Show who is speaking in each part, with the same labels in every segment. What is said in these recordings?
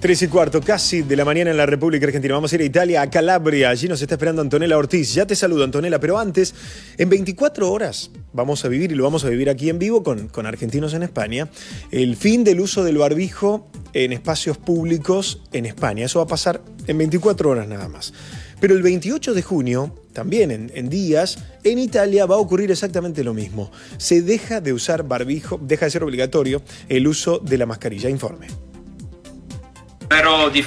Speaker 1: Tres y cuarto, casi de la mañana en la República Argentina. Vamos a ir a Italia, a Calabria. Allí nos está esperando Antonella Ortiz. Ya te saludo, Antonella, pero antes, en 24 horas vamos a vivir, y lo vamos a vivir aquí en vivo con, Argentinos en España, el fin del uso del barbijo en espacios públicos en España. Eso va a pasar en 24 horas nada más. Pero el 28 de junio, también en, días, en Italia va a ocurrir exactamente lo mismo. Se deja de usar barbijo, deja de ser obligatorio el uso de la mascarilla. Informe
Speaker 2: pero eh.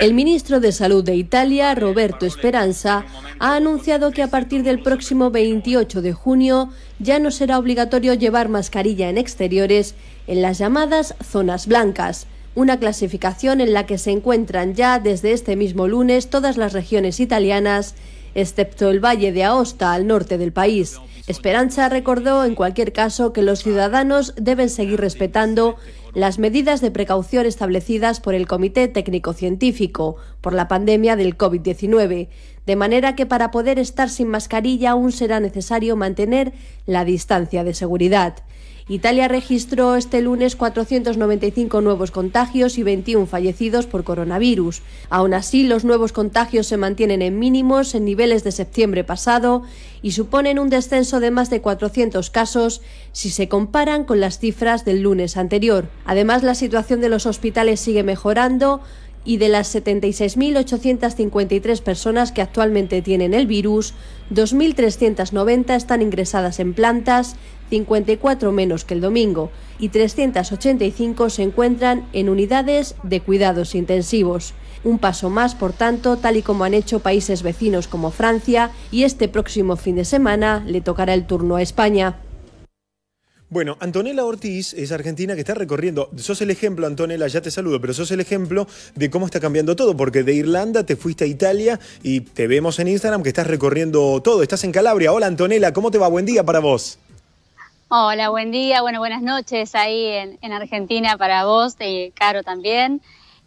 Speaker 2: El ministro de Salud de Italia, Roberto Esperanza, eh, ha anunciado que a partir del próximo 28 de junio ya no será obligatorio llevar mascarilla en exteriores en las llamadas zonas blancas, una clasificación en la que se encuentran ya desde este mismo lunes todas las regiones italianas, excepto el Valle de Aosta al norte del país. Esperanza recordó, en cualquier caso, que los ciudadanos deben seguir respetando las medidas de precaución establecidas por el Comité Técnico-Científico por la pandemia del COVID-19, de manera que para poder estar sin mascarilla aún será necesario mantener la distancia de seguridad. Italia registró este lunes 495 nuevos contagios y 21 fallecidos por coronavirus. Aún así, los nuevos contagios se mantienen en mínimos en niveles de septiembre pasado y suponen un descenso de más de 400 casos si se comparan con las cifras del lunes anterior. Además, la situación de los hospitales sigue mejorando y de las 76.853 personas que actualmente tienen el virus, 2.390 están ingresadas en plantas, 54 menos que el domingo, y 385 se encuentran en unidades de cuidados intensivos. Un paso más, por tanto, tal y como han hecho países vecinos como Francia, y este próximo fin de semana le tocará el turno a España.
Speaker 1: Bueno, Antonella Ortiz es argentina que está recorriendo. Sos el ejemplo, Antonella, ya te saludo, pero sos el ejemplo de cómo está cambiando todo, porque de Irlanda te fuiste a Italia y te vemos en Instagram que estás recorriendo todo. Estás en Calabria. Hola, Antonella, ¿cómo te va? Buen día para vos.
Speaker 3: Hola, buen día, bueno, buenas noches ahí en, Argentina para vos y Caro también.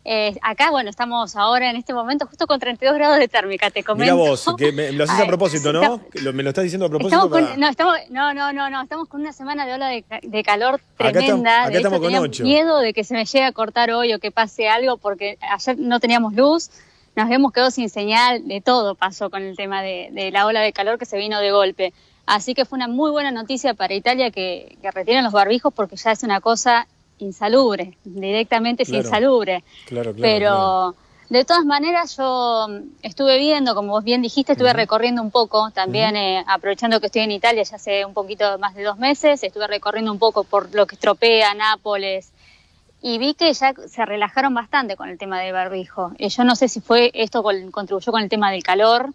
Speaker 3: Eh, acá, bueno, estamos ahora en este momento justo con 32 grados de térmica, te comento. Mira vos,
Speaker 1: que lo haces a propósito, ¿no? me lo estás diciendo a propósito. no,
Speaker 3: estamos, no, no, no, no, estamos con una semana de ola de, calor tremenda. Acá, estamos con 8. miedo de que se me llegue a cortar hoy o que pase algo porque ayer no teníamos luz, nos hemos quedado sin señal, de todo pasó con el tema de la ola de calor que se vino de golpe. Así que fue una muy buena noticia para Italia que, que retiren los barbijos porque ya es una cosa insalubre, directamente es insalubre. Pero de todas maneras yo estuve viendo, como vos bien dijiste, estuve recorriendo un poco, también eh, aprovechando que estoy en Italia ya hace un poquito más de dos meses, estuve recorriendo un poco por lo que estropea Nápoles, y vi que ya se relajaron bastante con el tema del barbijo. Eh, yo no sé si fue esto contribuyó con el tema del calor,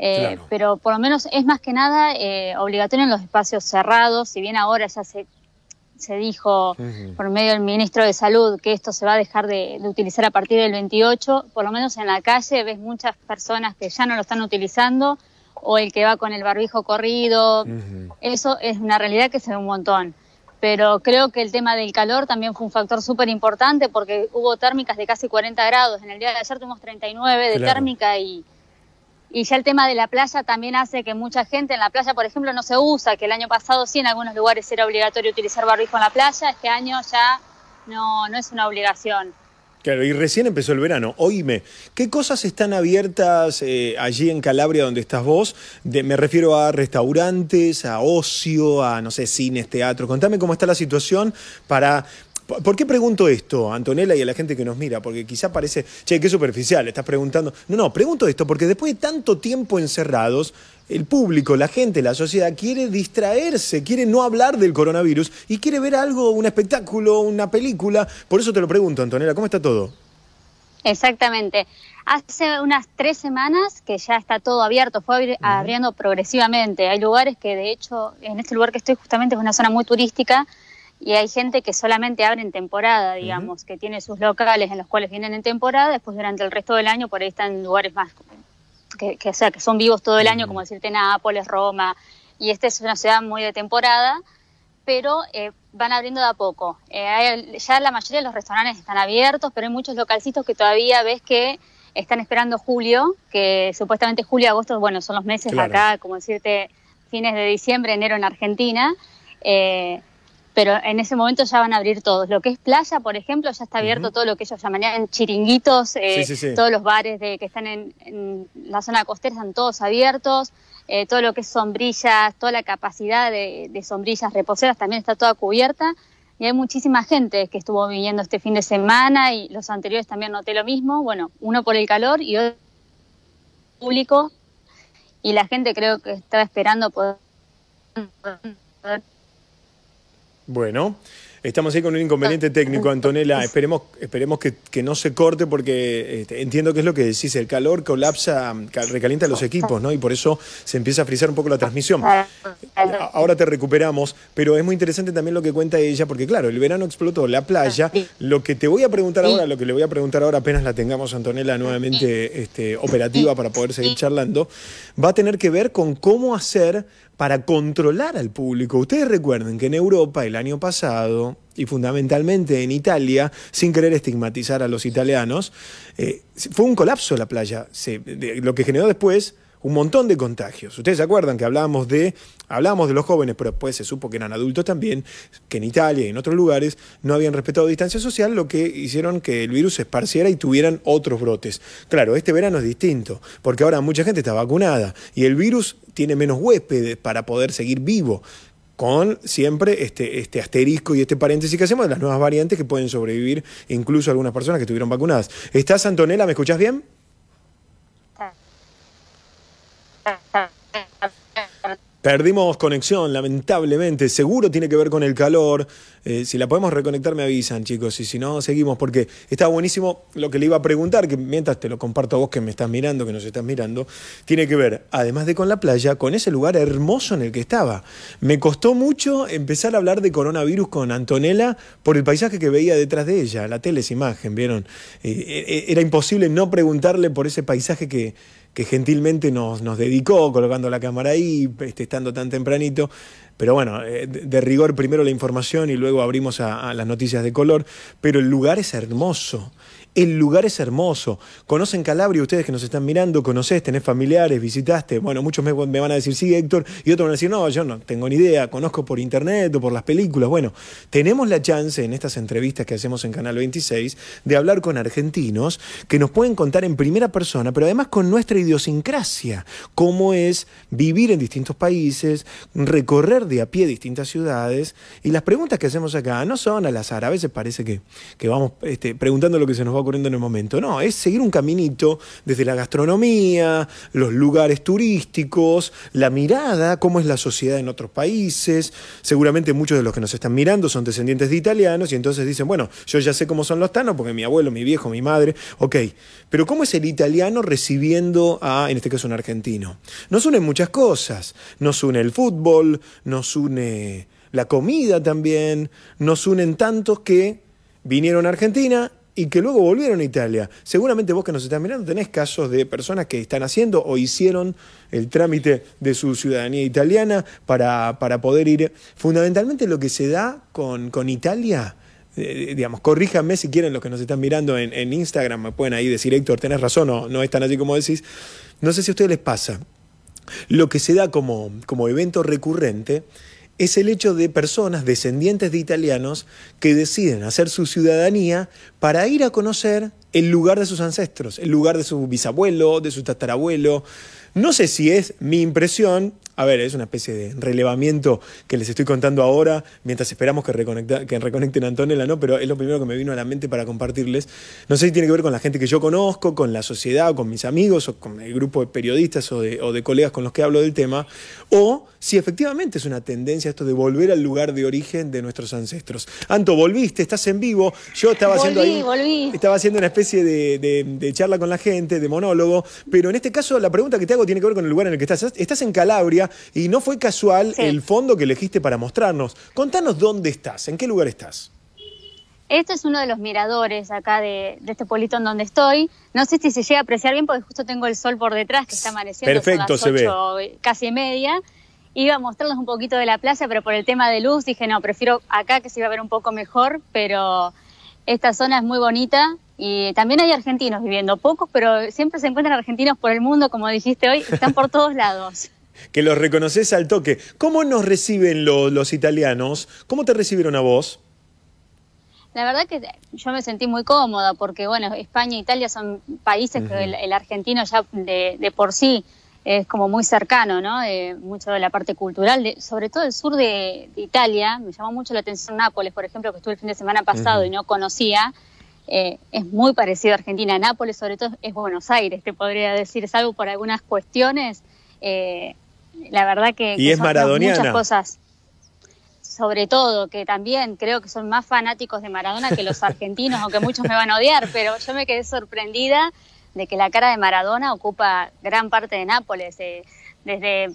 Speaker 3: eh, pero por lo menos es más que nada eh, obligatorio en los espacios cerrados, si bien ahora ya se, se dijo por medio del ministro de Salud que esto se va a dejar de, utilizar a partir del 28, por lo menos en la calle ves muchas personas que ya no lo están utilizando o el que va con el barbijo corrido, eso es una realidad que se ve un montón. Pero creo que el tema del calor también fue un factor súper importante porque hubo térmicas de casi 40 grados, en el día de ayer tuvimos 39 de térmica y, y ya el tema de la playa también hace que mucha gente en la playa, por ejemplo, no se usa, que el año pasado sí en algunos lugares era obligatorio utilizar barbijo en la playa, este año ya no, no es una obligación.
Speaker 1: Claro, y recién empezó el verano. Oíme, ¿qué cosas están abiertas eh, allí en Calabria donde estás vos? me refiero a restaurantes, a ocio, a, no sé, cines, teatro. Contame cómo está la situación para ¿Por qué pregunto esto, Antonella, y a la gente que nos mira? Porque quizá parece, che, qué superficial, estás preguntando. No, no, pregunto esto porque después de tanto tiempo encerrados, el público, la gente, la sociedad quiere distraerse, quiere no hablar del coronavirus y quiere ver algo, un espectáculo, una película. Por eso te lo pregunto, Antonella, ¿cómo está todo?
Speaker 3: Exactamente. Hace unas tres semanas que ya está todo abierto, fue abriendo progresivamente. Hay lugares que, de hecho, en este lugar que estoy justamente es una zona muy turística y hay gente que solamente abre en temporada, digamos, que tiene sus locales en los cuales vienen en temporada, después durante el resto del año por ahí están lugares más, que, sea, que son vivos todo el año, como decirte Nápoles, Roma, y esta es una ciudad muy de temporada, pero eh, van abriendo de a poco. Eh, ya la mayoría de los restaurantes están abiertos, pero hay muchos localcitos que todavía ves que están esperando julio, que supuestamente julio y agosto, bueno, son los meses acá, como decirte, fines de diciembre, enero en Argentina. Eh, pero en ese momento ya van a abrir todos. Lo que es playa, por ejemplo, ya está abierto todo lo que ellos llamarían chiringuitos, eh, todos los bares de, que están en, la zona costera están todos abiertos, eh, todo lo que es sombrillas, toda la capacidad de, de sombrillas, reposeras también está toda cubierta y hay muchísima gente que estuvo viviendo este fin de semana y los anteriores también noté lo mismo, bueno, uno por el calor y otro público y la gente creo que estaba esperando poder
Speaker 1: bueno, estamos ahí con un inconveniente técnico, Antonella. Esperemos, esperemos que, no se corte porque este, entiendo que es lo que decís, el calor colapsa, recalienta los equipos, ¿no? Y por eso se empieza a frizar un poco la transmisión. Ahora te recuperamos, pero es muy interesante también lo que cuenta ella, porque claro, el verano explotó la playa. Lo que te voy a preguntar ahora, lo que le voy a preguntar ahora apenas la tengamos, Antonella, nuevamente este, operativa para poder seguir charlando, va a tener que ver con cómo hacer para controlar al público. Ustedes recuerden que en Europa el año pasado, y fundamentalmente en Italia, sin querer estigmatizar a los italianos, eh, fue un colapso la playa, lo que generó después un montón de contagios. Ustedes se acuerdan que hablábamos de, hablábamos de los jóvenes, pero después se supo que eran adultos también, que en Italia y en otros lugares no habían respetado distancia social, lo que hicieron que el virus se esparciera y tuvieran otros brotes. Claro, este verano es distinto, porque ahora mucha gente está vacunada y el virus tiene menos huéspedes para poder seguir vivo con siempre este, este asterisco y este paréntesis que hacemos de las nuevas variantes que pueden sobrevivir incluso algunas personas que estuvieron vacunadas. ¿Estás, Antonella? ¿Me escuchás bien? Perdimos conexión, lamentablemente. Seguro tiene que ver con el calor. Eh, si la podemos reconectar, me avisan, chicos. Y si no, seguimos, porque está buenísimo lo que le iba a preguntar, que mientras te lo comparto a vos que me estás mirando, que nos estás mirando, tiene que ver, además de con la playa, con ese lugar hermoso en el que estaba. Me costó mucho empezar a hablar de coronavirus con Antonella por el paisaje que veía detrás de ella. La tele es imagen, ¿vieron? Eh, eh, era imposible no preguntarle por ese paisaje que, que gentilmente nos, nos dedicó colocando la cámara ahí, este, estando tan tempranito. Pero bueno, eh, de, rigor primero la información y luego abrimos a las noticias de color. Pero el lugar es hermoso. El lugar es hermoso. Conocen Calabria, ustedes que nos están mirando, conocés, tenés familiares, visitaste. Bueno, muchos me, van a decir, sí, Héctor, y otros van a decir, no, yo no tengo ni idea, conozco por internet o por las películas. Bueno, tenemos la chance en estas entrevistas que hacemos en Canal 26 de hablar con argentinos que nos pueden contar en primera persona, pero además con nuestra idiosincrasia, cómo es vivir en distintos países, recorrer de a pie distintas ciudades. Y las preguntas que hacemos acá no son al azar, a veces parece que, vamos este, preguntando lo que se nos va a en el momento. No, es seguir un caminito desde la gastronomía, los lugares turísticos, la mirada, cómo es la sociedad en otros países. Seguramente muchos de los que nos están mirando son descendientes de italianos y entonces dicen, bueno, yo ya sé cómo son los tanos porque mi abuelo, mi viejo, mi madre, ok. Pero ¿cómo es el italiano recibiendo a, en este caso, un argentino? Nos unen muchas cosas. Nos une el fútbol, nos une la comida también, nos unen tantos que vinieron a Argentina y que luego volvieron a Italia. Seguramente vos que nos estás mirando tenés casos de personas que están haciendo o hicieron el trámite de su ciudadanía italiana para, poder ir. Fundamentalmente lo que se da con, Italia eh, eh, digamos, corríjanme si quieren los que nos están mirando en, Instagram, me pueden ahí decir, Héctor, tenés razón, o no es tan así como decís. No sé si a ustedes les pasa. Lo que se da como, como evento recurrente es el hecho de personas descendientes de italianos que deciden hacer su ciudadanía para ir a conocer el lugar de sus ancestros, el lugar de su bisabuelo, de su tatarabuelo, no sé si es mi impresión, a ver, es una especie de relevamiento que les estoy contando ahora, mientras esperamos que, que reconecten a Antonella, ¿no? Pero es lo primero que me vino a la mente para compartirles. No sé si tiene que ver con la gente que yo conozco, con la sociedad, con mis amigos, o con el grupo de periodistas o de, colegas con los que hablo del tema, o si efectivamente es una tendencia esto de volver al lugar de origen de nuestros ancestros. Anto, volviste, estás en vivo. Yo estaba haciendo ahí, estaba haciendo una especie de charla con la gente, de monólogo, pero en este caso la pregunta que te hago tiene que ver con el lugar en el que estás. Estás en Calabria y no fue casual el fondo que elegiste para mostrarnos. Contanos dónde estás, en qué lugar estás.
Speaker 3: Este es uno de los miradores acá de, este pueblito en donde estoy. No sé si se llega a apreciar bien porque justo tengo el sol por detrás que está amaneciendo. Perfecto, se ve. Casi media. Iba a mostrarnos un poquito de la plaza, pero por el tema de luz dije, no, prefiero acá que se iba a ver un poco mejor, pero esta zona es muy bonita. Y también hay argentinos viviendo, pocos, pero siempre se encuentran argentinos por el mundo, como dijiste hoy, están por todos lados.
Speaker 1: que los reconoces al toque. ¿Cómo nos reciben los, los italianos? ¿Cómo te recibieron a vos?
Speaker 3: La verdad que yo me sentí muy cómoda porque, bueno, España e Italia son países que el, argentino ya de, por sí es como muy cercano, ¿no? Eh, mucho de la parte cultural, sobre todo el sur de, Italia, me llamó mucho la atención Nápoles, por ejemplo, que estuve el fin de semana pasado y no conocía. Eh, es muy parecido a Argentina. Nápoles, sobre todo, es Buenos Aires, te podría decir, salvo por algunas cuestiones. Eh, la verdad que, y es muchas cosas. Sobre todo, que también creo que son más fanáticos de Maradona que los argentinos, aunque muchos me van a odiar, pero yo me quedé sorprendida de que la cara de Maradona ocupa gran parte de Nápoles, eh, desde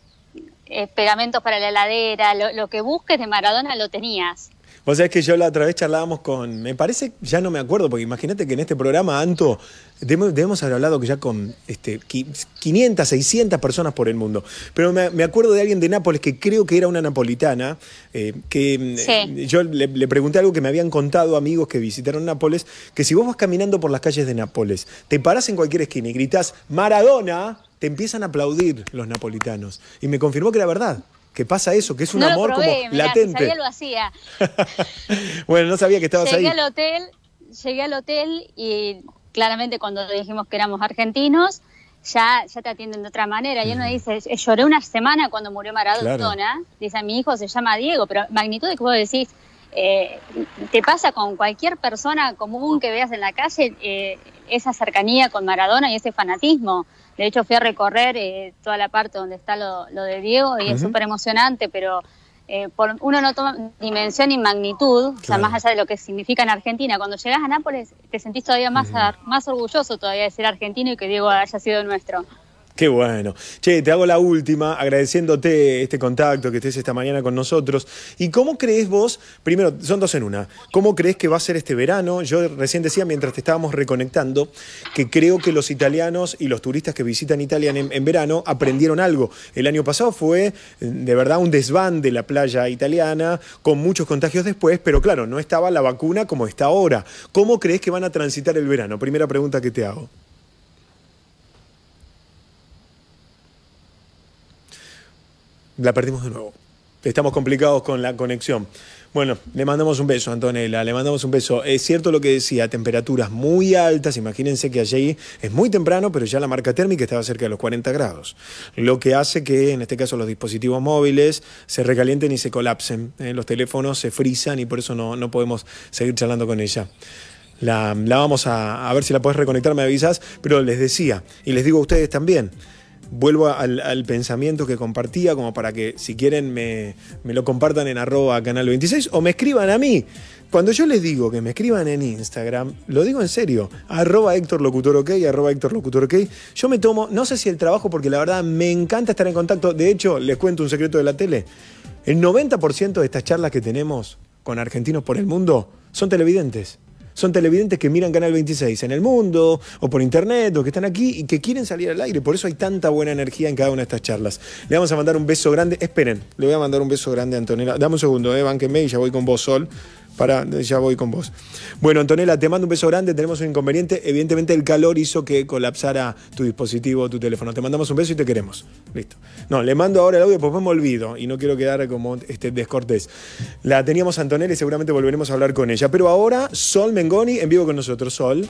Speaker 3: pegamentos para la heladera, lo, lo, que busques de Maradona lo tenías.
Speaker 1: Vos sabés que yo la otra vez charlábamos con. Me parece, ya no me acuerdo, porque imagínate que en este programa, Anto, debemos, haber hablado ya con 500, este, 600 personas por el mundo. Pero me, acuerdo de alguien de Nápoles que creo que era una napolitana, eh, que mm, yo le, le, pregunté algo que me habían contado amigos que visitaron Nápoles: que si vos vas caminando por las calles de Nápoles, te parás en cualquier esquina y gritás Maradona, te empiezan a aplaudir los napolitanos. Y me confirmó que era verdad que pasa eso, que es un amor probé, Sabía lo hacía. bueno, no sabía que estabas llegué Al
Speaker 3: hotel, llegué al hotel y claramente cuando dijimos que éramos argentinos, ya, ya te atienden de otra manera. Y uno dice, eh, lloré una semana cuando murió Maradona. Dice, mi hijo se llama Diego, pero magnitud de que vos decís, eh, te pasa con cualquier persona común que veas en la calle, eh, esa cercanía con Maradona y ese fanatismo. De hecho, fui a recorrer eh, toda la parte donde está lo, de Diego y es súper emocionante, pero eh, por, uno no toma dimensión y magnitud, o sea, más allá de lo que significa en Argentina. Cuando llegas a Nápoles te sentís todavía más, más orgulloso todavía de ser argentino y que Diego haya sido nuestro.
Speaker 1: Qué bueno. Che, te hago la última, agradeciéndote este contacto, que estés esta mañana con nosotros. ¿Y cómo crees vos, primero, son dos en una, cómo crees que va a ser este verano? Yo recién decía, mientras te estábamos reconectando, que creo que los italianos y los turistas que visitan Italia en, verano aprendieron algo. El año pasado fue, mm, de verdad, un desván de la playa italiana, con muchos contagios después, pero claro, no estaba la vacuna como está ahora. ¿Cómo crees que van a transitar el verano? Primera pregunta que te hago. la perdimos de nuevo. Estamos complicados con la conexión. Bueno, le mandamos un beso, Antonella, le mandamos un beso. Es cierto lo que decía, temperaturas muy altas, imagínense que allí es muy temprano, pero ya la marca térmica estaba cerca de los 40 grados, lo que hace que en este caso los dispositivos móviles se recalienten y se colapsen, ¿eh? los teléfonos se frizan y por eso no, podemos seguir charlando con ella. La, vamos a, a ver si la puedes reconectar, me avisas, pero les decía, y les digo a ustedes también, vuelvo al, pensamiento que compartía, como para que si quieren me, lo compartan en arroba canal 26 o me escriban a mí. Cuando yo les digo que me escriban en Instagram, lo digo en serio, arroba Héctor Locutor arroba Héctor Locutor yo me tomo, no sé si el trabajo, porque la verdad me encanta estar en contacto, de hecho les cuento un secreto de la tele, el 90% de estas charlas que tenemos con argentinos por el mundo son televidentes. Son televidentes que miran Canal 26 en el mundo o por internet o que están aquí y que quieren salir al aire. Por eso hay tanta buena energía en cada una de estas charlas. Le vamos a mandar un beso grande. Esperen, le voy a mandar un beso grande a Antonella. Dame un segundo, eh, y ya voy con vos, Sol. Para, ya voy con vos. Bueno, Antonella, te mando un beso grande. Tenemos un inconveniente. Evidentemente, el calor hizo que colapsara tu dispositivo, tu teléfono. Te mandamos un beso y te queremos. Listo. No, le mando ahora el audio, pues me olvidado. y no quiero quedar como este descortés. La teníamos Antonella y seguramente volveremos a hablar con ella. Pero ahora, Sol Mengoni en vivo con nosotros. Sol.